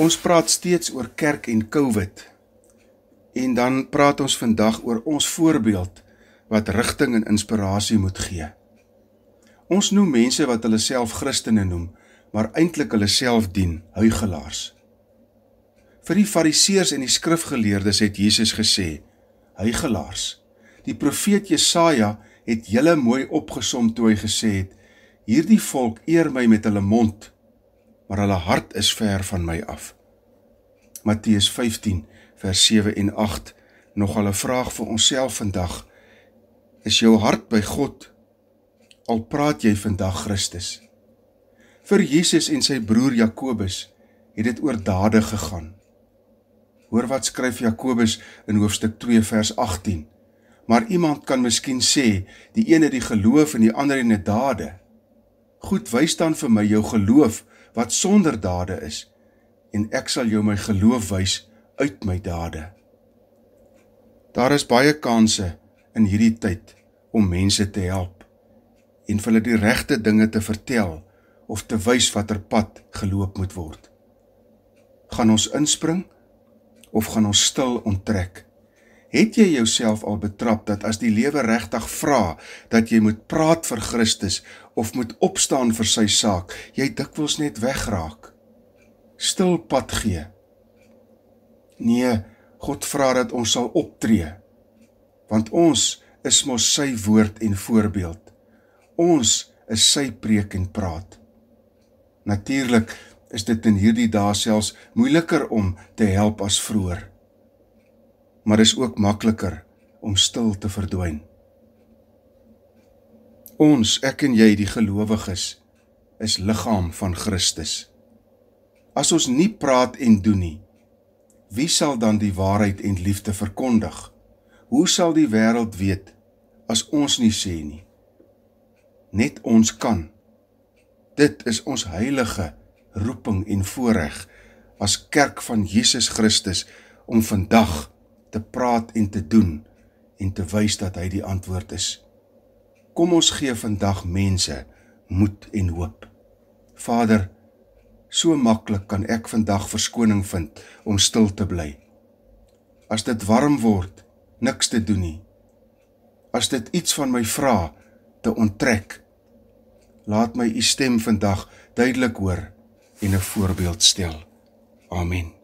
Ons praat steeds oor kerk en COVID. En dan praat ons vandag oor ons voorbeeld wat rigting en inspirasie moet gee. Ons noem mense wat hulle self Christene noem, maar eintlik hulle self dien, huigelaars. Vir die Fariseërs en die skrifgeleerdes het Jesus gesê: "Huigelaars." Die profeet Jesaja het julle mooi opgesom toe hy gesê het: "Hierdie volk eer my met hulle mond, maar hulle hart is ver van my af. Matteus 15 vers 7 en 8 nogal 'n vraag vir onsself vandag. Is jou hart by God? Al praat jy vandag Christus. Vir Jesus en sy broer Jakobus het dit oor dade gegaan. Hoor wat skryf Jakobus in hoofstuk 2 vers 18. Maar iemand kan miskien sê die een het die geloof en die ander het die dade. Goed, wys dan vir my jou geloof wat sonder dade is en ek sal jou my geloof wys uit my dade. Daar is baie kansse in hierdie tyd om mense te help en vir hulle die regte dinge te vertel of te wys watter pad geloop moet word. Gaan ons inspring of gaan ons stil onttrek? Het jy jouself al betrap dat as die lewe regtig vra dat jy moet praat vir Christus of moet opstaan vir sy saak, jy dikwels net wegraak? Stil pad gee. Nee, God vra dat ons sal optree. Want ons is mos sy woord en voorbeeld. Ons is sy preek en praat. Natuurlik is dit in hierdie dae selfs moeiliker om te help as vroeër maar is ook makliker om stil te verdwyn. Ons, ek en jy die gelowiges, is liggaam van Christus. As ons nie praat en doen nie, wie sal dan die waarheid en liefde verkondig? Hoe sal die wêreld weet as ons nie sê nie? Net ons kan. Dit is ons heilige roeping en voorreg as kerk van Jesus Christus om vandag te praat en te doen en te wys dat hy die antwoord is. Kom ons gee vandag mense moed en hoop. Vader, so maklik kan ek vandag verskoning vind om stil te bly. As dit warm word, niks te doen nie. As dit iets van my vra te onttrek. Laat my u stem vandag duidelik hoor en 'n voorbeeld stel. Amen.